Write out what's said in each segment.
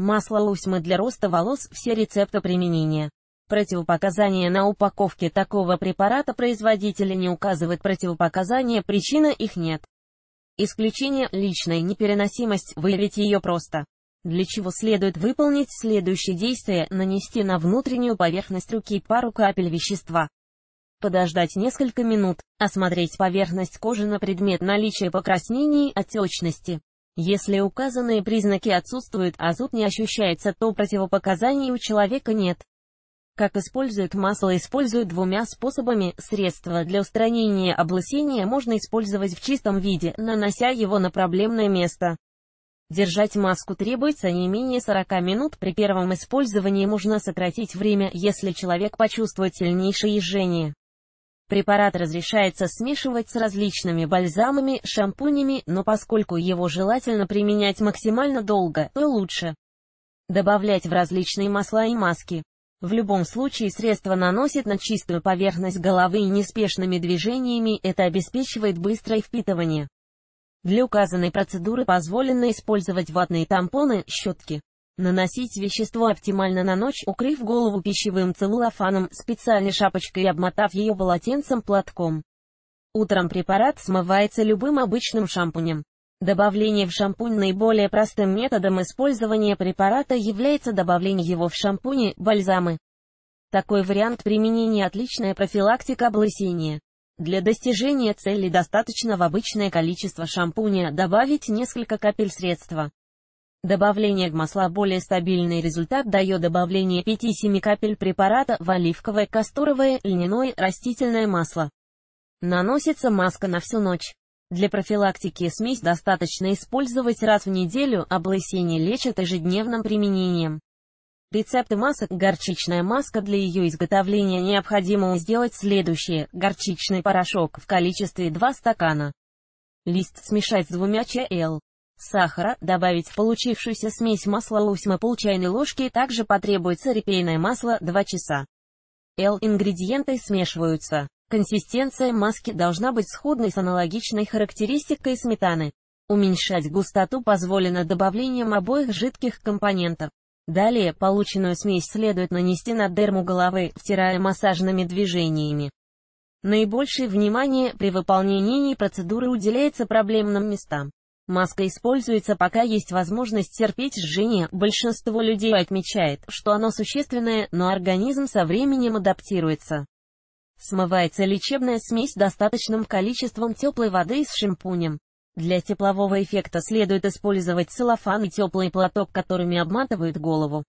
Масло лусьмы для роста волос все рецепты применения. Противопоказания на упаковке такого препарата производителя не указывают противопоказания, причина их нет. Исключение – личная непереносимость, выявить ее просто. Для чего следует выполнить следующее действие – нанести на внутреннюю поверхность руки пару капель вещества. Подождать несколько минут, осмотреть поверхность кожи на предмет наличия покраснений, отечности. Если указанные признаки отсутствуют, а зуд не ощущается, то противопоказаний у человека нет. Как используют масло используют двумя способами. Средство для устранения облысения можно использовать в чистом виде, нанося его на проблемное место. Держать маску требуется не менее 40 минут. При первом использовании можно сократить время, если человек почувствует сильнейшее жжение. Препарат разрешается смешивать с различными бальзамами, шампунями, но поскольку его желательно применять максимально долго, то лучше добавлять в различные масла и маски. В любом случае средство наносит на чистую поверхность головы и неспешными движениями это обеспечивает быстрое впитывание. Для указанной процедуры позволено использовать ватные тампоны, щетки. Наносить вещество оптимально на ночь, укрыв голову пищевым целлофаном, специальной шапочкой и обмотав ее полотенцем-платком. Утром препарат смывается любым обычным шампунем. Добавление в шампунь наиболее простым методом использования препарата является добавление его в шампуни, бальзамы. Такой вариант применения отличная профилактика облысения. Для достижения цели достаточно в обычное количество шампуня добавить несколько капель средства. Добавление в масла более стабильный результат дает добавление 5-7 капель препарата в оливковое, касторовое, льняное, растительное масло. Наносится маска на всю ночь. Для профилактики смесь достаточно использовать раз в неделю, облысение лечат ежедневным применением. Рецепты масок Горчичная маска для ее изготовления необходимо сделать следующее. Горчичный порошок в количестве 2 стакана. Лист смешать с двумя чл сахара, добавить в получившуюся смесь масла лусьма пол чайной ложки, также потребуется репейное масло 2 часа. L. Ингредиенты смешиваются. Консистенция маски должна быть сходной с аналогичной характеристикой сметаны. Уменьшать густоту позволено добавлением обоих жидких компонентов. Далее полученную смесь следует нанести на дерму головы, втирая массажными движениями. Наибольшее внимание при выполнении процедуры уделяется проблемным местам. Маска используется пока есть возможность терпеть жжение, большинство людей отмечает, что оно существенное, но организм со временем адаптируется. Смывается лечебная смесь достаточным количеством теплой воды с шампунем. Для теплового эффекта следует использовать целлофан и теплый платок, которыми обматывают голову.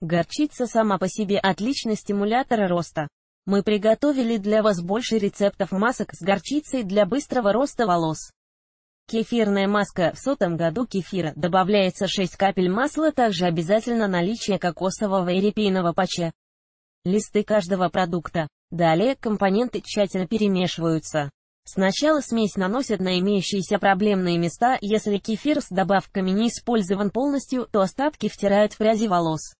Горчица сама по себе отличный стимулятор роста. Мы приготовили для вас больше рецептов масок с горчицей для быстрого роста волос. Кефирная маска. В сотом году кефира добавляется 6 капель масла, также обязательно наличие кокосового и репейного пача. Листы каждого продукта. Далее компоненты тщательно перемешиваются. Сначала смесь наносят на имеющиеся проблемные места, если кефир с добавками не использован полностью, то остатки втирают в пряди волос.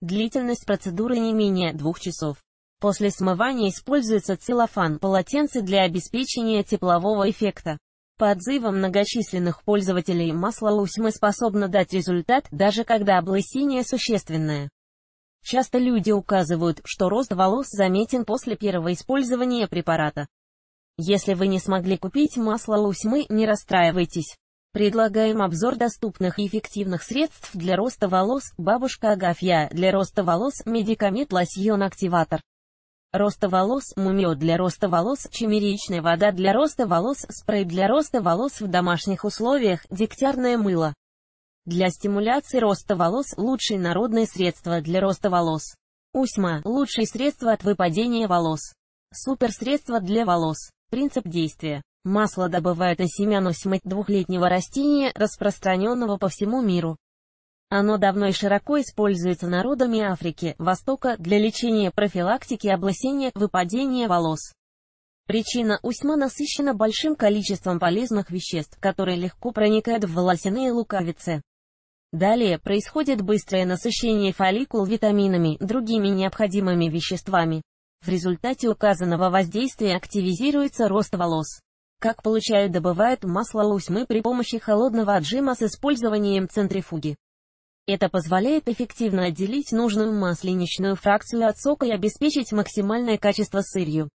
Длительность процедуры не менее двух часов. После смывания используется целлофан, полотенце для обеспечения теплового эффекта. По отзывам многочисленных пользователей масло лусьмы способно дать результат, даже когда облысение существенное. Часто люди указывают, что рост волос заметен после первого использования препарата. Если вы не смогли купить масло лусьмы, не расстраивайтесь. Предлагаем обзор доступных и эффективных средств для роста волос, бабушка Агафья, для роста волос, медикамент лосьон активатор. Роста волос, мумио для роста волос, чемеричная вода для роста волос, спрей для роста волос в домашних условиях, дегтярное мыло. Для стимуляции роста волос – лучшее народное средство для роста волос. Усьма – лучшее средство от выпадения волос. Суперсредство для волос. Принцип действия. Масло добывают на семян усьмы двухлетнего растения, распространенного по всему миру. Оно давно и широко используется народами Африки, Востока, для лечения, профилактики облысения, выпадения волос. Причина усьма насыщена большим количеством полезных веществ, которые легко проникают в волосяные луковицы. Далее происходит быстрое насыщение фолликул витаминами, другими необходимыми веществами. В результате указанного воздействия активизируется рост волос. Как получают добывают масло усьмы при помощи холодного отжима с использованием центрифуги. Это позволяет эффективно отделить нужную масленичную фракцию от сока и обеспечить максимальное качество сырью.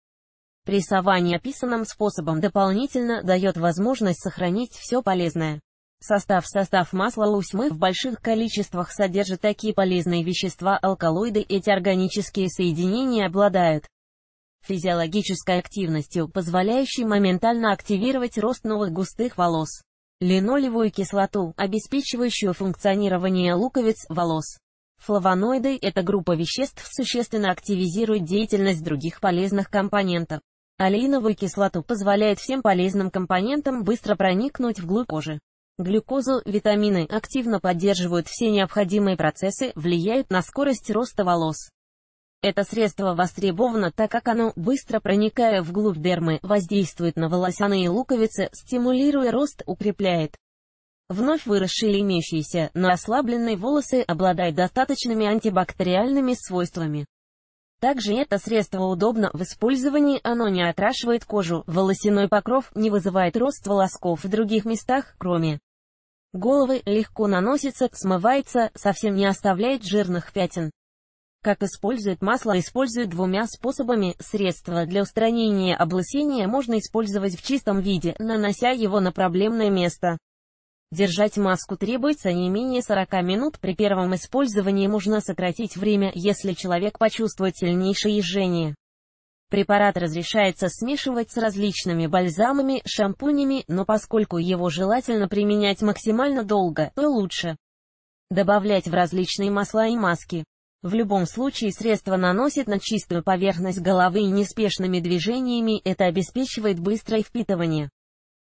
Прессование описанным способом дополнительно дает возможность сохранить все полезное. Состав Состав масла лусьмы в больших количествах содержит такие полезные вещества алкалоиды, эти органические соединения обладают физиологической активностью, позволяющей моментально активировать рост новых густых волос линолевую кислоту, обеспечивающую функционирование луковиц, волос. Флавоноиды – это группа веществ существенно активизирует деятельность других полезных компонентов. Алииновую кислоту позволяет всем полезным компонентам быстро проникнуть вглубь кожи. Глюкозу, витамины активно поддерживают все необходимые процессы, влияют на скорость роста волос. Это средство востребовано, так как оно, быстро проникая вглубь дермы, воздействует на волосяные луковицы, стимулируя рост, укрепляет. Вновь выросшие имеющиеся, но ослабленные волосы обладают достаточными антибактериальными свойствами. Также это средство удобно в использовании, оно не отрашивает кожу, волосяной покров не вызывает рост волосков в других местах, кроме головы, легко наносится, смывается, совсем не оставляет жирных пятен. Как используют масло? Используют двумя способами. Средство для устранения облысения можно использовать в чистом виде, нанося его на проблемное место. Держать маску требуется не менее 40 минут. При первом использовании можно сократить время, если человек почувствует сильнейшее жжение. Препарат разрешается смешивать с различными бальзамами, шампунями, но поскольку его желательно применять максимально долго, то лучше добавлять в различные масла и маски. В любом случае средство наносит на чистую поверхность головы и неспешными движениями это обеспечивает быстрое впитывание.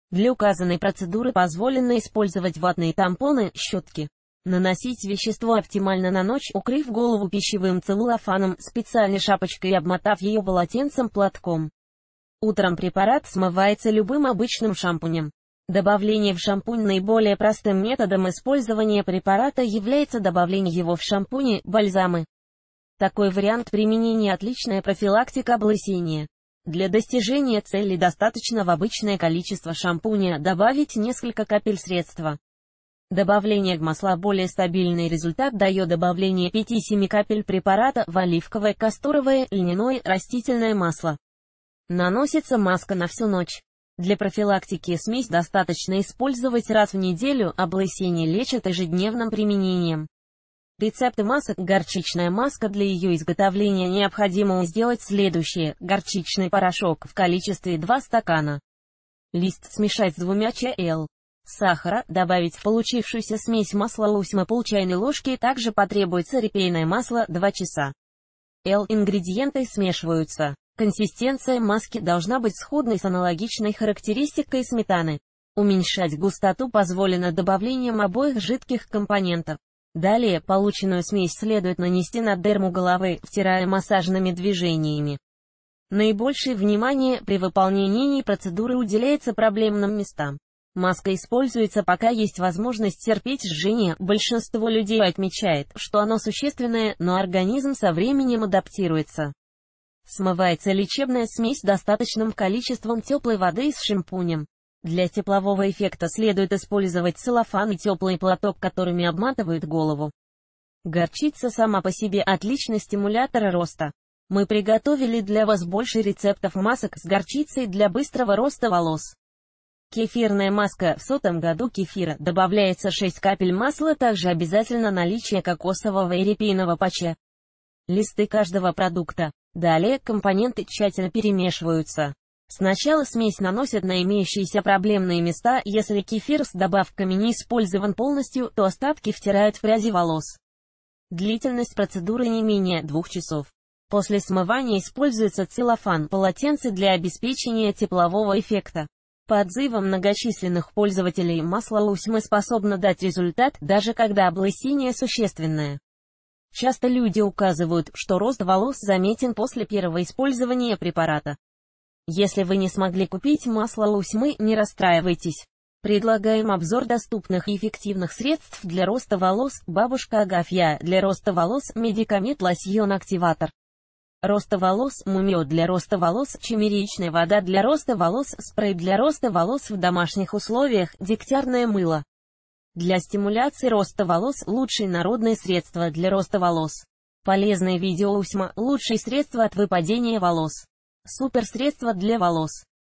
Для указанной процедуры позволено использовать ватные тампоны, щетки. Наносить вещество оптимально на ночь, укрыв голову пищевым целлофаном, специальной шапочкой и обмотав ее полотенцем-платком. Утром препарат смывается любым обычным шампунем. Добавление в шампунь наиболее простым методом использования препарата является добавление его в шампуни, бальзамы. Такой вариант применения – отличная профилактика облысения. Для достижения цели достаточно в обычное количество шампуня добавить несколько капель средства. Добавление в масла более стабильный результат дает добавление 5-7 капель препарата в оливковое, касторовое, льняное, растительное масло. Наносится маска на всю ночь. Для профилактики смесь достаточно использовать раз в неделю, облысение а лечат ежедневным применением. Рецепты масок Горчичная маска для ее изготовления необходимо сделать следующее. Горчичный порошок в количестве 2 стакана. Лист смешать с двумя чл. Сахара добавить в получившуюся смесь масла лусьма пол чайной ложки, также потребуется репейное масло 2 часа. Л. Ингредиенты смешиваются. Консистенция маски должна быть сходной с аналогичной характеристикой сметаны. Уменьшать густоту позволено добавлением обоих жидких компонентов. Далее полученную смесь следует нанести на дерму головы, втирая массажными движениями. Наибольшее внимание при выполнении процедуры уделяется проблемным местам. Маска используется пока есть возможность терпеть жжение, большинство людей отмечает, что оно существенное, но организм со временем адаптируется. Смывается лечебная смесь достаточным количеством теплой воды и с шампунем. Для теплового эффекта следует использовать целлофан и теплый платок, которыми обматывают голову. Горчица сама по себе отличный стимулятор роста. Мы приготовили для вас больше рецептов масок с горчицей для быстрого роста волос. Кефирная маска. В сотом году кефира добавляется 6 капель масла, также обязательно наличие кокосового и репейного паче. Листы каждого продукта. Далее компоненты тщательно перемешиваются. Сначала смесь наносят на имеющиеся проблемные места, если кефир с добавками не использован полностью, то остатки втирают в пряди волос. Длительность процедуры не менее двух часов. После смывания используется целлофан, полотенце для обеспечения теплового эффекта. По отзывам многочисленных пользователей масло лусьмы способно дать результат, даже когда облысение существенное. Часто люди указывают, что рост волос заметен после первого использования препарата. Если вы не смогли купить масло лусьмы, не расстраивайтесь. Предлагаем обзор доступных и эффективных средств для роста волос «Бабушка Агафья» для роста волос медикамент лосьон-активатор. Роста волос мумио для роста волос чемеричная вода для роста волос спрей для роста волос в домашних условиях дегтярное мыло. Для стимуляции роста волос – лучшее народное средство для роста волос. Полезное видео Усьма – лучшее средство от выпадения волос. Суперсредство для волос.